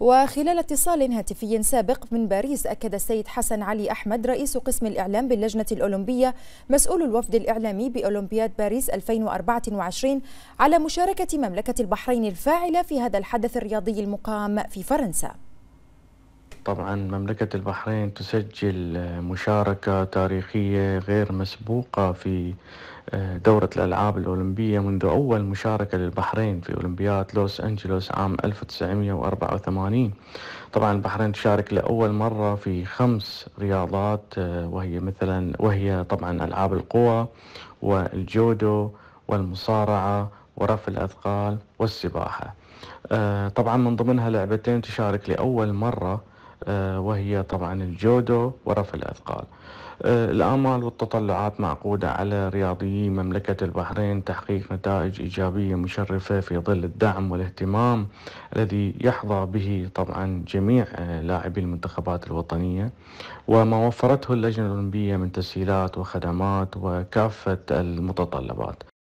وخلال اتصال هاتفي سابق من باريس أكد السيد حسن علي أحمد رئيس قسم الإعلام باللجنة الأولمبية مسؤول الوفد الإعلامي بأولمبياد باريس 2024 على مشاركة مملكة البحرين الفاعلة في هذا الحدث الرياضي المقام في فرنسا طبعا مملكة البحرين تسجل مشاركة تاريخية غير مسبوقة في آه، دورة الألعاب الأولمبية منذ أول مشاركة للبحرين في أولمبياد لوس أنجلوس عام 1984 طبعا البحرين تشارك لأول مرة في خمس رياضات آه، وهي مثلا وهي طبعا ألعاب القوى والجودو والمصارعة ورفع الأثقال والسباحة آه، طبعا من ضمنها لعبتين تشارك لأول مرة آه، وهي طبعا الجودو ورفع الأثقال آه، الآمال والتطلعات معقودة على رياضيي مملكة البحرين تحقيق نتائج إيجابية مشرفة في ظل الدعم والاهتمام الذي يحظى به طبعا جميع آه، لاعبي المنتخبات الوطنية وما وفرته اللجنة الأولمبية من تسهيلات وخدمات وكافة المتطلبات